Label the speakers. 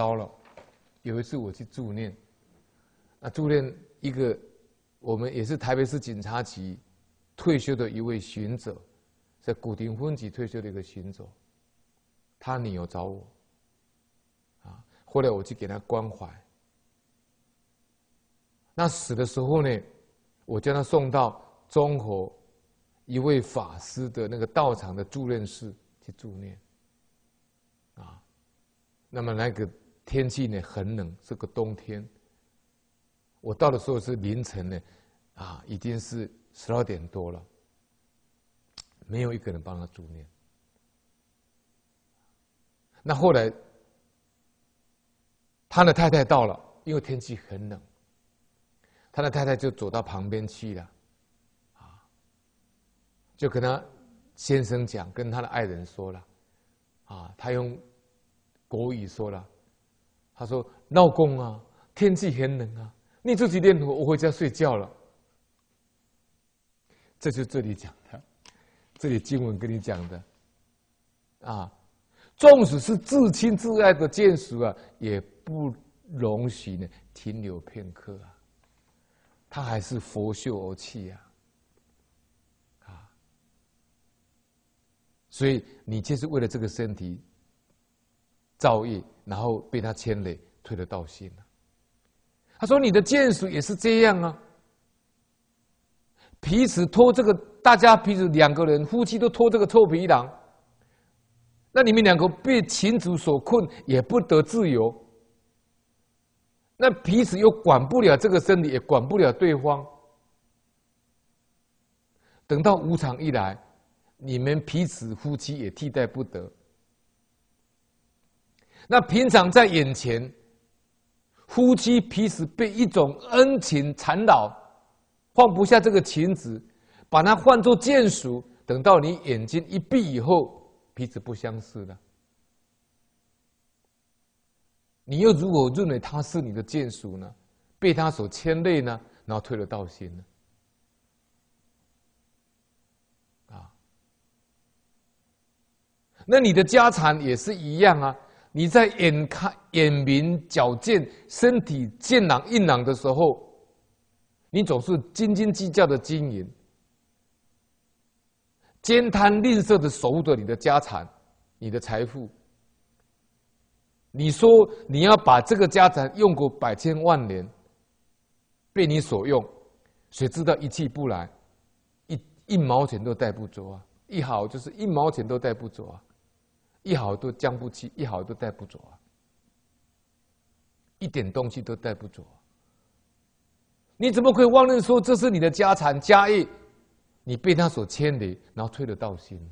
Speaker 1: 糟了！有一次我去助念，啊，助念一个我们也是台北市警察局退休的一位巡者，在古亭分局退休的一个巡者，他女友找我，啊，后来我去给他关怀。那死的时候呢，我将他送到中和一位法师的那个道场的助念室去助念，啊，那么那个。天气呢很冷，这个冬天，我到的时候是凌晨呢，啊，已经是十二点多了，没有一个人帮他助念。那后来，他的太太到了，因为天气很冷，他的太太就走到旁边去了，啊，就跟他先生讲，跟他的爱人说了，啊，他用国语说了。他说：“闹工啊，天气很冷啊，你自己练舞，我回家睡觉了。”这就这里讲的，这里经文跟你讲的啊，纵使是至亲至爱的眷属啊，也不容许呢停留片刻啊，他还是拂袖而去呀，啊，所以你就是为了这个身体。造诣，然后被他牵累，推了道心他说：“你的剑术也是这样啊，彼此拖这个，大家彼此两个人夫妻都拖这个臭皮囊，那你们两个被情主所困，也不得自由。那彼此又管不了这个身体，也管不了对方。等到无常一来，你们彼此夫妻也替代不得。”那平常在眼前，夫妻彼此被一种恩情缠绕，放不下这个情子，把它换作眷属，等到你眼睛一闭以后，彼此不相识了。你又如果认为他是你的眷属呢？被他所牵累呢？然后退了道心呢？啊？那你的家产也是一样啊。你在眼看、眼明、矫健、身体健朗、硬朗的时候，你总是斤斤计较的经营，兼贪吝啬的守着你的家产、你的财富。你说你要把这个家产用过百千万年，被你所用，谁知道一去不来，一一毛钱都带不走啊！一好就是一毛钱都带不走啊！一毫都将不起，一毫都带不走啊！一点东西都带不走，啊。你怎么可以妄了说这是你的家产家业？你被他所牵连，然后退了道心呢？